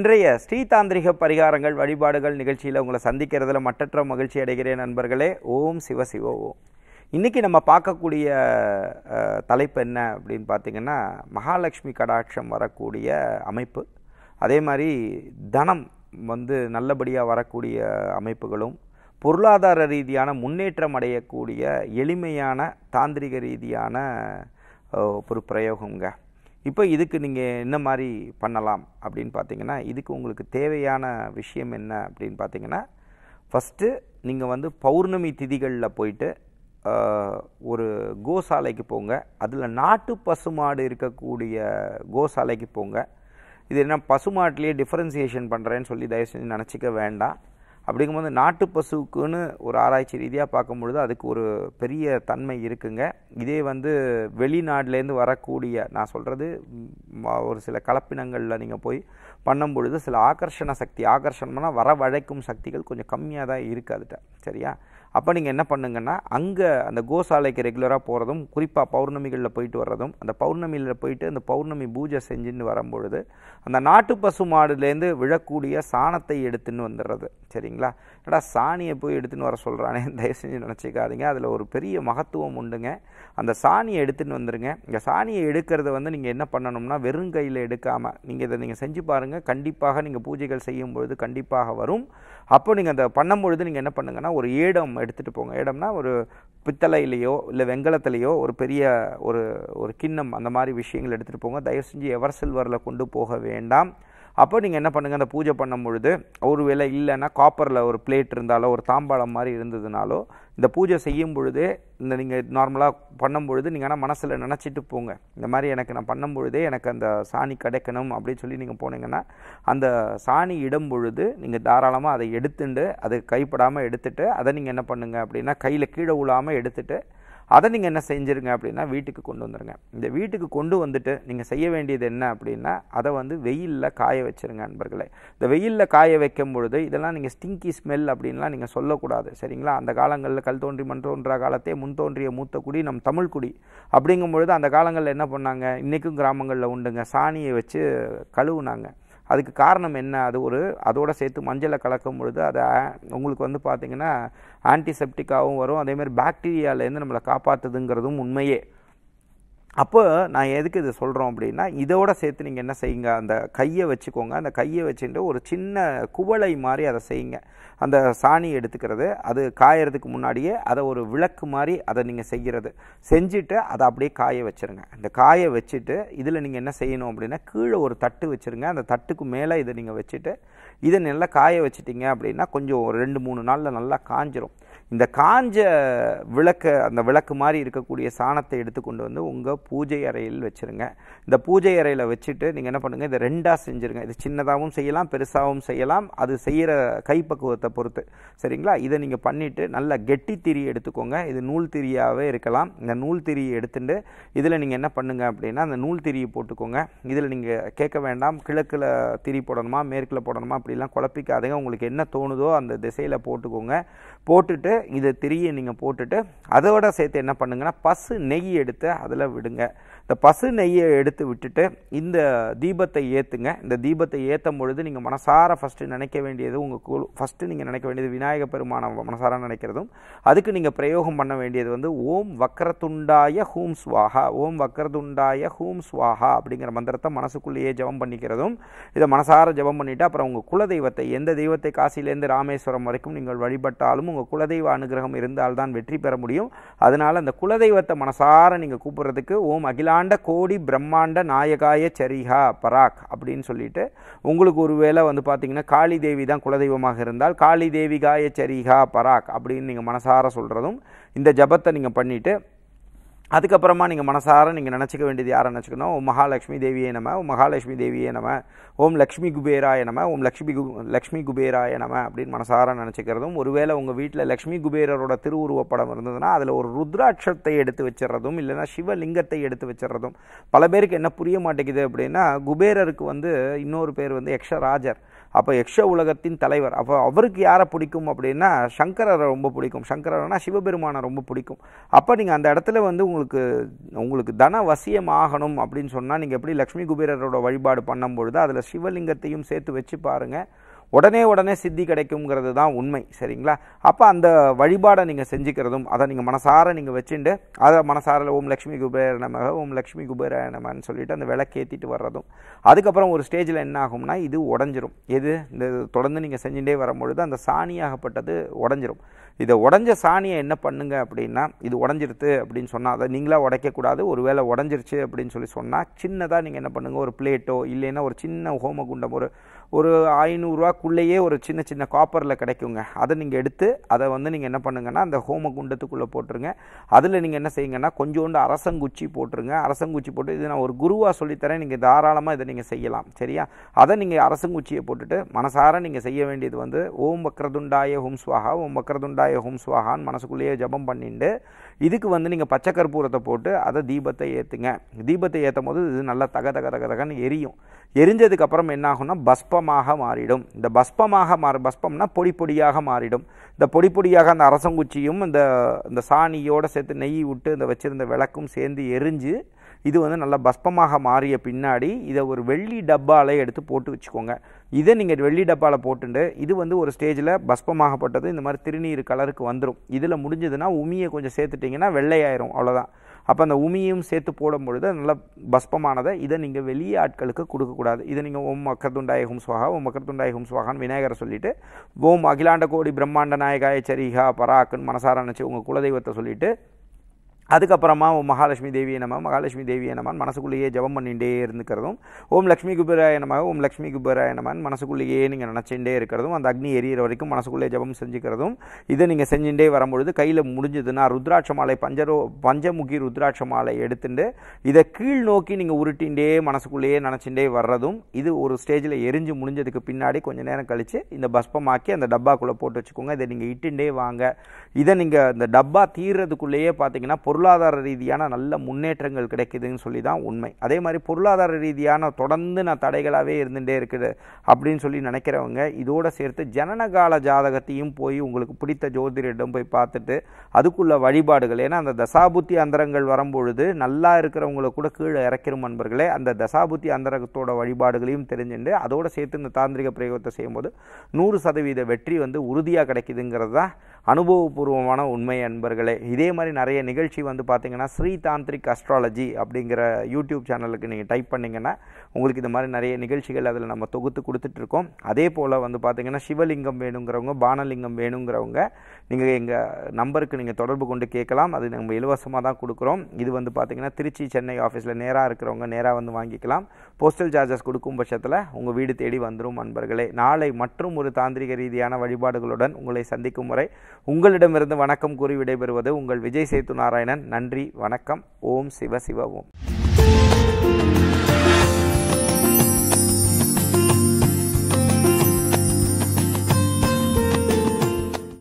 இன்றைய ஸ்ரீதாந்திரிக பரிகாரங்கள் வழிபாடுகள் நிகழ்ச்சியில் உங்களை சந்திக்கிறதுல மற்றற்ற மகிழ்ச்சி அடைகிறேன் நண்பர்களே ஓம் சிவ சிவ ஓம் இன்றைக்கி நம்ம பார்க்கக்கூடிய தலைப்பு என்ன அப்படின்னு பார்த்திங்கன்னா மகாலட்சுமி கடாட்சம் வரக்கூடிய அமைப்பு அதே மாதிரி தனம் வந்து நல்லபடியாக வரக்கூடிய அமைப்புகளும் பொருளாதார ரீதியான முன்னேற்றம் அடையக்கூடிய எளிமையான தாந்திரிக ரீதியான ஒரு பிரயோகங்க இப்போ இதுக்கு நீங்கள் என்ன மாதிரி பண்ணலாம் அப்படின்னு பார்த்தீங்கன்னா இதுக்கு உங்களுக்கு தேவையான விஷயம் என்ன அப்படின்னு பார்த்தீங்கன்னா ஃபஸ்ட்டு நீங்கள் வந்து பௌர்ணமி திதிகளில் போயிட்டு ஒரு கோசாலைக்கு போங்க அதில் நாட்டு பசுமாடு இருக்கக்கூடிய கோசாலைக்கு போங்க இது என்ன பசுமாட்டிலேயே டிஃப்ரென்சியேஷன் பண்ணுறேன்னு சொல்லி தயவு செஞ்சு நினச்சிக்க வேண்டாம் அப்படிங்கும்போது நாட்டு பசுவுக்குன்னு ஒரு ஆராய்ச்சி ரீதியாக பார்க்கும்பொழுது அதுக்கு ஒரு பெரிய தன்மை இருக்குங்க இதே வந்து வெளிநாட்டிலேருந்து வரக்கூடிய நான் சொல்கிறது ஒரு சில கலப்பினங்களில் நீங்கள் போய் பண்ணும் பொழுது சில ஆகர்ஷண சக்தி ஆகர்ஷணம்னா வரவழைக்கும் சக்திகள் கொஞ்சம் கம்மியாக தான் இருக்குது சரியா அப்போ நீங்கள் என்ன பண்ணுங்கன்னா அங்கே அந்த கோசாலைக்கு ரெகுலராக போகிறதும் குறிப்பாக பௌர்ணமிகளில் போயிட்டு வர்றதும் அந்த பௌர்ணமியில் போயிட்டு அந்த பௌர்ணமி பூஜை செஞ்சுன்னு வரும்பொழுது அந்த நாட்டு பசு மாடுலேருந்து விழக்கூடிய சாணத்தை எடுத்துன்னு வந்துடுறது சரிங்களா ஏடா சாணியை போய் எடுத்துன்னு வர சொல்கிறானே தயவு செஞ்சு நினச்சிக்காதீங்க அதில் ஒரு பெரிய மகத்துவம் உண்டுங்க அந்த சாணியை எடுத்துகிட்டு வந்துடுங்க இந்த சாணியை எடுக்கிறத வந்து நீங்கள் என்ன பண்ணணும்னா வெறும் கையில் எடுக்காமல் நீங்கள் இதை நீங்கள் செஞ்சு பாருங்கள் கண்டிப்பாக நீங்கள் பூஜைகள் செய்யும் பொழுது கண்டிப்பாக வரும் அப்போ நீங்கள் அதை பண்ணும்பொழுது நீங்கள் என்ன பண்ணுங்கன்னா ஒரு ஏடம் எடுத்துகிட்டு போங்க ஏடம்னா ஒரு பித்தளையிலையோ இல்லை வெங்கலத்துலேயோ ஒரு பெரிய ஒரு ஒரு கிண்ணம் அந்த மாதிரி விஷயங்கள் எடுத்துகிட்டு போங்க தயவு செஞ்சு எவர் சில்வரில் கொண்டு போக வேண்டாம் அப்போ நீங்கள் என்ன பண்ணுங்கள் அந்த பூஜை பண்ணும் பொழுது ஒரு வேளை இல்லைன்னா காப்பரில் ஒரு பிளேட் இருந்தாலோ ஒரு தாம்பாளம் மாதிரி இருந்ததுனாலோ இந்த பூஜை செய்யும் பொழுது இந்த நீங்கள் நார்மலாக பண்ணும் பொழுது நீங்கள் ஆனால் மனசில் நினச்சிட்டு போங்க இந்த மாதிரி எனக்கு நான் பண்ணும் பொழுதே எனக்கு அந்த சாணி கிடைக்கணும் அப்படின்னு சொல்லி நீங்கள் போனீங்கன்னா அந்த சாணி இடும் பொழுது நீங்கள் தாராளமாக அதை எடுத்துட்டு அது கைப்படாமல் எடுத்துட்டு அதை நீங்கள் என்ன பண்ணுங்கள் அப்படின்னா கையில் கீழே விழாமல் எடுத்துகிட்டு அதை நீங்கள் என்ன செஞ்சுருங்க அப்படின்னா வீட்டுக்கு கொண்டு வந்துடுங்க இந்த வீட்டுக்கு கொண்டு வந்துட்டு நீங்கள் செய்ய வேண்டியது என்ன அப்படின்னா அதை வந்து வெயிலில் காய வச்சுருங்க நண்பர்களே இந்த வெயிலில் காய வைக்கும் பொழுது இதெல்லாம் நீங்கள் ஸ்டிங்கி ஸ்மெல் அப்படின்லாம் நீங்கள் சொல்லக்கூடாது சரிங்களா அந்த காலங்களில் கல் தோன்றி மண் தோன்றா காலத்தே முன் தோன்றிய மூத்த குடி நம் தமிழ் குடி அப்படிங்கும் பொழுது அந்த காலங்களில் என்ன பண்ணாங்க இன்றைக்கும் கிராமங்களில் உண்டுங்க சாணியை வச்சு கழுவுனாங்க அதுக்கு காரணம் என்ன அது ஒரு அதோடு சேர்த்து மஞ்சளை கலக்கும் பொழுது அதை உங்களுக்கு வந்து பார்த்திங்கன்னா ஆன்டிசெப்டிக்காகவும் வரும் அதேமாதிரி பேக்டீரியாவிலேருந்து நம்மளை காப்பாற்றுதுங்கிறதும் உண்மையே அப்போ நான் எதுக்கு இது சொல்கிறோம் அப்படின்னா இதோட சேர்த்து நீங்கள் என்ன செய்யுங்க அந்த கையை வச்சுக்கோங்க அந்த கையை வச்சுட்டு ஒரு சின்ன குவளை மாதிரி அதை செய்யுங்க அந்த சாணி எடுத்துக்கிறது அது காயறதுக்கு முன்னாடியே அதை ஒரு விளக்கு மாதிரி அதை நீங்கள் செய்கிறது செஞ்சுட்டு அதை அப்படியே காய வச்சுருங்க இந்த காய வச்சுட்டு இதில் நீங்கள் என்ன செய்யணும் அப்படின்னா கீழே ஒரு தட்டு வச்சுருங்க அந்த தட்டுக்கு மேலே இதை நீங்கள் வச்சுட்டு இதை நல்லா காய வச்சுட்டிங்க அப்படின்னா கொஞ்சம் ஒரு ரெண்டு மூணு நாளில் நல்லா காஞ்சிரும் இந்த காஞ்ச விளக்க அந்த விளக்கு மாதிரி இருக்கக்கூடிய சாணத்தை எடுத்துக்கொண்டு வந்து உங்கள் பூஜை அறையில் வச்சுருங்க இந்த பூஜை அறையில் வச்சுட்டு நீங்கள் என்ன பண்ணுங்கள் இதை ரெண்டாக செஞ்சுருங்க இது சின்னதாகவும் செய்யலாம் பெருசாகவும் செய்யலாம் அது செய்கிற கைப்பக்குவத்தை பொறுத்து சரிங்களா இதை நீங்கள் பண்ணிவிட்டு நல்லா கெட்டி திரி எடுத்துக்கோங்க இது நூல் திரியாகவே இருக்கலாம் இந்த நூல் திரியை எடுத்துட்டு இதில் நீங்கள் என்ன பண்ணுங்க அப்படின்னா அந்த நூல் திரியை போட்டுக்கோங்க இதில் நீங்கள் கேட்க வேண்டாம் கிழக்கில் திரி போடணுமா மேற்கில் போடணுமா அப்படிலாம் குழப்பிக்காதுங்க உங்களுக்கு என்ன தோணுதோ அந்த திசையில் போட்டுக்கோங்க போட்டுட்டு இதை திரியை நீங்கள் போட்டுட்டு அதோட சேர்த்து என்ன பண்ணுங்கன்னா பசு நெய் எடுத்து அதில் விடுங்க இந்த பசு நெய்யை எடுத்து விட்டுட்டு இந்த தீபத்தை ஏற்றுங்க இந்த தீபத்தை ஏற்றும் பொழுது நீங்கள் மனசார ஃபஸ்ட்டு நினைக்க வேண்டியது உங்கள் குழு ஃபஸ்ட்டு நீங்கள் நினைக்க வேண்டியது விநாயக பெருமானை மனசார நினைக்கிறதும் அதுக்கு நீங்கள் பிரயோகம் பண்ண வேண்டியது வந்து ஓம் வக்கரத்துண்டாய ஹூம் ஸ்வாஹா ஓம் வக்கரதுண்டாய ஹூம் ஸ்வாஹா அப்படிங்கிற மந்திரத்தை மனசுக்குள்ளேயே ஜபம் பண்ணிக்கிறதும் இதை மனசார ஜபம் பண்ணிவிட்டு அப்புறம் உங்கள் குலதெய்வத்தை எந்த தெய்வத்தை காசிலேருந்து ராமேஸ்வரம் வரைக்கும் நீங்கள் வழிபட்டாலும் உங்கள் குலதெய்வ அனுகிரகம் இருந்தால்தான் வெற்றி பெற முடியும் அதனால் அந்த குலதெய்வத்தை மனசார நீங்கள் கூப்பிட்றதுக்கு ஓம் அகிலா பிரம்மாண்ட கோடி பிரம்மாண்ட நாயகாய சரிகா பராக் அப்படின்னு சொல்லிட்டு உங்களுக்கு ஒரு வேளை வந்து பார்த்தீங்கன்னா காளி தேவி தான் குலதெய்வமாக இருந்தால் காளி தேவி காய சரிகா பராக் அப்படின்னு நீங்கள் மனசார சொல்கிறதும் இந்த ஜபத்தை நீங்கள் பண்ணிவிட்டு அதுக்கப்புறமா நீங்கள் மனசார நீங்கள் நினச்சிக்க வேண்டியது யாரை நினச்சிக்கணும் ஓம் மகாலட்சுமி தேவியே நம்ம ஓம் மகாலட்சுமி தேவியே நம்ம ஓம் லக்ஷ்மி குபேராய நம்ம ஓம் லக்ஷ்மி கு லக்ஷ்மி குபேராய நம்ம அப்படின்னு மனசார நினச்சிக்கிறதும் ஒருவேளை உங்கள் வீட்டில் லக்ஷ்மி குபேரரோட திருவுருவப்படம் இருந்ததுன்னா அதில் ஒரு ருத்ராட்சத்தை எடுத்து வச்சிடறதும் இல்லைன்னா சிவலிங்கத்தை எடுத்து வச்சிடறதும் பல பேருக்கு என்ன புரிய மாட்டேங்குது அப்படின்னா குபேரருக்கு வந்து இன்னொரு பேர் வந்து யக்ஷராஜர் அப்போ யக்ஷ உலகத்தின் தலைவர் அப்போ அவருக்கு யாரை பிடிக்கும் அப்படின்னா சங்கரரை ரொம்ப பிடிக்கும் சங்கரர்னா சிவபெருமானை ரொம்ப பிடிக்கும் அப்போ நீங்கள் அந்த இடத்துல வந்து உங்களுக்கு உங்களுக்கு தன ஆகணும் அப்படின்னு சொன்னால் நீங்கள் எப்படி லக்ஷ்மி குபீரரோட வழிபாடு பண்ணும்பொழுது அதில் சிவலிங்கத்தையும் சேர்த்து வச்சு பாருங்கள் உடனே உடனே சித்தி கிடைக்குங்கிறது தான் உண்மை சரிங்களா அப்போ அந்த வழிபாடை நீங்கள் செஞ்சுக்கிறதும் அதை நீங்கள் மனசார நீங்கள் வச்சுட்டு அதை மனசார ஓம் லக்ஷ்மி குபேரணமாக ஓம் லக்ஷ்மி குபேரணமான்னு சொல்லிட்டு அந்த விளக்கேற்றிட்டு வர்றதும் அதுக்கப்புறம் ஒரு ஸ்டேஜில் என்ன ஆகும்னா இது உடஞ்சிரும் எது இந்த தொடர்ந்து நீங்கள் செஞ்சுட்டே வரும்பொழுது அந்த சாணியாகப்பட்டது உடஞ்சிரும் இதை உடஞ்ச சாணியை என்ன பண்ணுங்க அப்படின்னா இது உடஞ்சிருது அப்படின்னு சொன்னால் அதை நீங்களாக உடைக்கக்கூடாது ஒரு வேளை உடஞ்சிருச்சு அப்படின்னு சொல்லி சொன்னால் சின்னதாக நீங்கள் என்ன பண்ணுங்கள் ஒரு பிளேட்டோ இல்லைன்னா ஒரு சின்ன ஹோமகுண்டம் ஒரு ஒரு ஐநூறுரூவாக்குள்ளேயே ஒரு சின்ன சின்ன காப்பரில் கிடைக்குங்க அதை நீங்கள் எடுத்து அதை வந்து நீங்கள் என்ன பண்ணுங்கன்னா அந்த ஹோம குண்டத்துக்குள்ளே போட்டுருங்க அதில் நீங்கள் என்ன செய்யுங்கன்னா கொஞ்சோண்டு அரசங்குச்சி போட்டுருங்க அரசங்குச்சி போட்டு இது நான் ஒரு குருவாக சொல்லித்தரேன் நீங்கள் தாராளமாக இதை நீங்கள் செய்யலாம் சரியா அதை நீங்கள் அரசங்குச்சியை போட்டுட்டு மனசார நீங்கள் செய்ய வேண்டியது வந்து ஓம் பக்ரதுண்டாய ஹோம் ஸ்வாகா ஓம் பக்ரதுண்டாய ஹோம் ஸ்வாகான்னு மனசுக்குள்ளேயே ஜபம் பண்ணிட்டு இதுக்கு வந்து நீங்கள் பச்சை கற்பூரத்தை போட்டு அதை தீபத்தை ஏற்றுங்க தீபத்தை ஏற்றும் போது இது நல்லா தக தக தக தகன்னு எரியும் எரிஞ்சதுக்கப்புறம் என்ன ஆகும்னா பஸ்பமாக மாறிடும் இந்த பஸ்பமாக மாறு பஸ்பம்னா பொடி பொடியாக மாறிடும் இந்த பொடி பொடியாக அந்த அரசங்குச்சியும் இந்த இந்த சாணியோடு சேர்த்து நெய் விட்டு இந்த வச்சுருந்த விளக்கும் சேர்ந்து எரிஞ்சு இது வந்து நல்லா பஸ்பமாக மாறிய பின்னாடி இதை ஒரு வெள்ளி டப்பாலே எடுத்து போட்டு வச்சுக்கோங்க இதை நீங்கள் வெள்ளி டப்பாவில் போட்டுட்டு இது வந்து ஒரு ஸ்டேஜில் பஸ்பமாகப்பட்டது இந்த மாதிரி திருநீர் கலருக்கு வந்துடும் இதில் முடிஞ்சதுன்னா உமியை கொஞ்சம் சேர்த்துட்டிங்கன்னா வெள்ளையாயிரும் அவ்வளோதான் அப்போ அந்த உமியும் சேர்த்து போடும் பொழுது நல்ல பஸ்பமானதை இதை நீங்கள் வெளியே ஆட்களுக்கு கொடுக்கக்கூடாது இதை நீங்கள் ஓம் ஹும் சுவாகா ஓம் ஹும் சுவாகான்னு விநாயகரை சொல்லிவிட்டு ஓம் அகிலாண்ட கோடி பிரம்மாண்ட நாயகாய சரிகா பராக்குன்னு மனசார நினச்சி உங்கள் குலதெய்வத்தை சொல்லிவிட்டு அதுக்கப்புறமா ஓம் மகாலட்சுமி தேவி நம்ம மகாலட்சுமி தேவி நம்ம மனசுக்குள்ளேயே ஜபம் பண்ணிகிட்டே இருந்துக்கிறதும் ஓம் லக்ஷ்மி குபராய நம்ம ஓம் லக்ஷ்மி குபராய நம்ம மனசுக்குள்ளேயே நீங்கள் நினச்சிகிட்டே இருக்கிறதும் அந்த அக்னி எரியிற வரைக்கும் மனசுக்குள்ளேயே ஜபம் செஞ்சுக்கிறதும் இதை நீங்கள் செஞ்சுட்டே வரும்பொழுது கையில் முடிஞ்சதுன்னா ருத்ராட்ச மாலை பஞ்சரோ பஞ்சமுகி ருத்ராட்ச மாலை எடுத்துட்டு இதை கீழ் நோக்கி நீங்கள் உருட்டின்ண்டே மனசுக்குள்ளேயே நினச்சிகிட்டே வர்றதும் இது ஒரு ஸ்டேஜில் எரிஞ்சு முடிஞ்சதுக்கு பின்னாடி கொஞ்சம் நேரம் கழித்து இந்த பஸ்பமாக்கி அந்த டப்பாக்குள்ளே போட்டு வச்சுக்கோங்க இதை நீங்கள் இட்டுண்டே வாங்க இதை நீங்கள் இந்த டப்பா தீர்றதுக்குள்ளேயே பார்த்தீங்கன்னா பொருள் பொருளாதார ரீதியான நல்ல முன்னேற்றங்கள் கிடைக்குதுன்னு சொல்லி தான் உண்மை அதே மாதிரி பொருளாதார ரீதியான தொடர்ந்து நான் தடைகளாகவே இருந்துகிட்டே இருக்குது அப்படின்னு சொல்லி நினைக்கிறவங்க இதோடு சேர்த்து ஜனனகால ஜாதகத்தையும் போய் உங்களுக்கு பிடித்த ஜோதிடரிடம் போய் பார்த்துட்டு அதுக்குள்ள வழிபாடுகள் ஏன்னா அந்த தசாபுத்தி அந்தரங்கள் வரும்பொழுது நல்லா இருக்கிறவங்களை கூட கீழே இறக்கிறோம் நண்பர்களே அந்த தசாபுத்தி அந்தரகத்தோட வழிபாடுகளையும் தெரிஞ்சுட்டு அதோடு சேர்த்து இந்த தாந்திரிக பிரயோகத்தை செய்யும்போது நூறு சதவீத வெற்றி வந்து உறுதியாக கிடைக்குதுங்கிறது தான் அனுபவபூர்வமான உண்மை அன்பர்களே இதே மாதிரி நிறைய நிகழ்ச்சி வந்து பார்த்தீங்கன்னா ஸ்ரீ தாந்திரிக் அஸ்ட்ராலஜி அப்படிங்கிற யூடியூப் சேனலுக்கு நீங்கள் டைப் பண்ணிங்கன்னா உங்களுக்கு இந்த மாதிரி நிறைய நிகழ்ச்சிகள் அதில் நம்ம தொகுத்து கொடுத்துட்ருக்கோம் அதே போல் வந்து பார்த்திங்கன்னா சிவலிங்கம் வேணுங்கிறவங்க பானலிங்கம் வேணுங்கிறவங்க நீங்கள் எங்கள் நம்பருக்கு நீங்கள் தொடர்பு கொண்டு கேட்கலாம் அது நம்ம இலவசமாக தான் கொடுக்குறோம் இது வந்து பார்த்திங்கன்னா திருச்சி சென்னை ஆஃபீஸில் நேராக இருக்கிறவங்க நேராக வந்து வாங்கிக்கலாம் போஸ்டல் சார்ஜஸ் கொடுக்கும் பட்சத்தில் உங்கள் வீடு தேடி வந்துடும் அன்பர்களே நாளை மற்றும் ஒரு தாந்திரிக ரீதியான வழிபாடுகளுடன் உங்களை சந்திக்கும் முறை உங்களிடமிருந்து வணக்கம் கூறி விடைபெறுவது உங்கள் விஜய் சேத்து நாராயணன் நன்றி வணக்கம் ஓம் சிவ சிவ ஓம்